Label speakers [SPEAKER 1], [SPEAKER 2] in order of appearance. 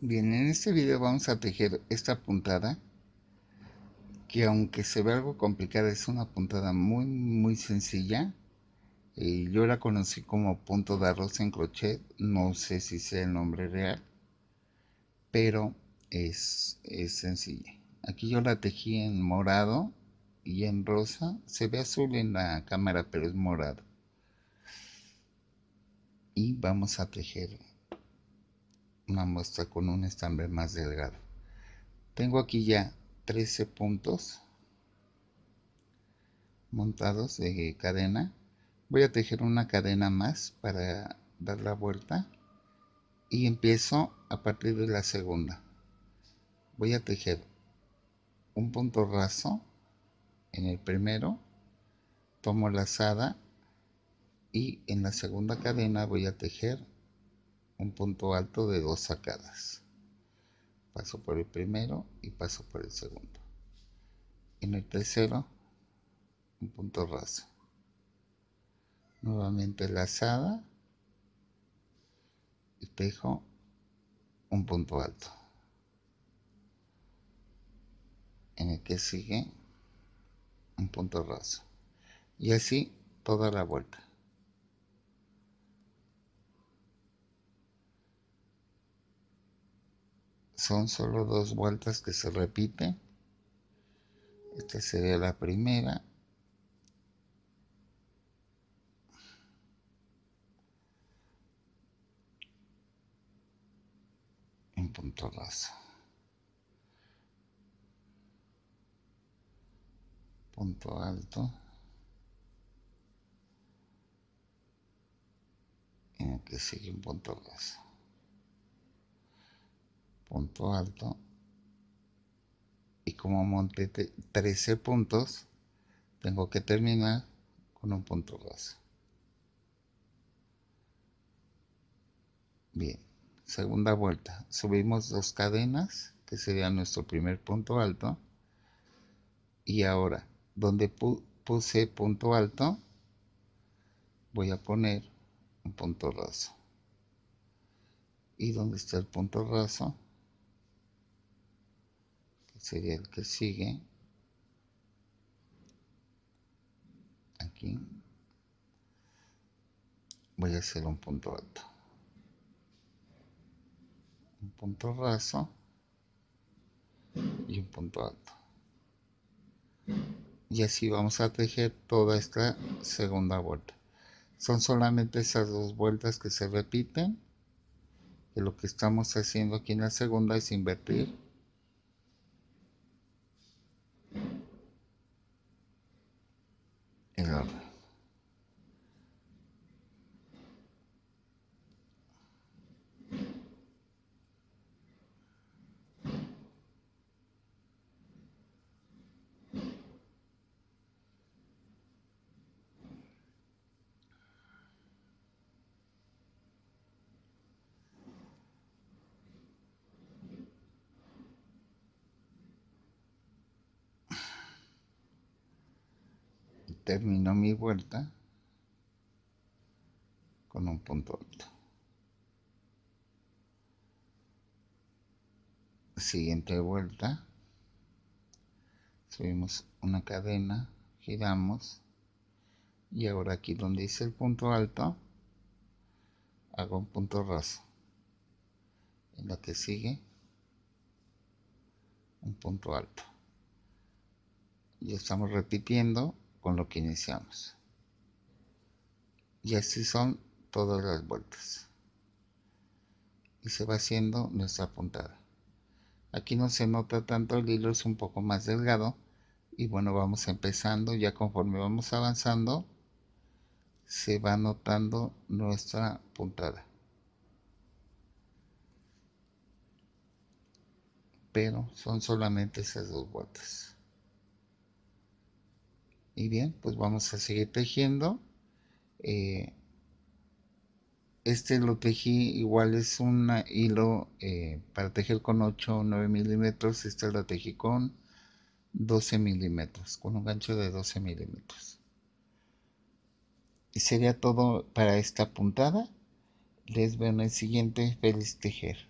[SPEAKER 1] Bien, en este video vamos a tejer esta puntada que aunque se ve algo complicada es una puntada muy muy sencilla y eh, yo la conocí como punto de arroz en crochet no sé si sea el nombre real pero es, es sencilla aquí yo la tejí en morado y en rosa se ve azul en la cámara pero es morado y vamos a tejer muestra con un estambre más delgado. Tengo aquí ya 13 puntos montados de cadena. Voy a tejer una cadena más para dar la vuelta y empiezo a partir de la segunda. Voy a tejer un punto raso en el primero, tomo lazada y en la segunda cadena voy a tejer un punto alto de dos sacadas. Paso por el primero y paso por el segundo. En el tercero, un punto raso. Nuevamente lazada y tejo un punto alto. En el que sigue un punto raso. Y así toda la vuelta. son solo dos vueltas que se repiten. Esta sería la primera. En punto raso. Punto alto. En el que sigue un punto raso punto alto y como monté 13 puntos tengo que terminar con un punto raso bien segunda vuelta subimos dos cadenas que sería nuestro primer punto alto y ahora donde puse punto alto voy a poner un punto raso y donde está el punto raso sería el que sigue. Aquí. Voy a hacer un punto alto. Un punto raso y un punto alto. Y así vamos a tejer toda esta segunda vuelta. Son solamente esas dos vueltas que se repiten. y lo que estamos haciendo aquí en la segunda es invertir termino mi vuelta con un punto alto. Siguiente vuelta, subimos una cadena, giramos y ahora aquí donde hice el punto alto, hago un punto raso. En la que sigue, un punto alto. Y estamos repitiendo con lo que iniciamos. Y así son todas las vueltas. Y se va haciendo nuestra puntada. Aquí no se nota tanto, el hilo es un poco más delgado. Y bueno, vamos empezando, ya conforme vamos avanzando, se va notando nuestra puntada. Pero son solamente esas dos vueltas. Y bien, pues vamos a seguir tejiendo. Eh, este lo tejí igual es un hilo eh, para tejer con 8 o 9 milímetros. Este lo tejí con 12 milímetros, con un gancho de 12 milímetros. Y sería todo para esta puntada. Les veo en el siguiente. Feliz tejer.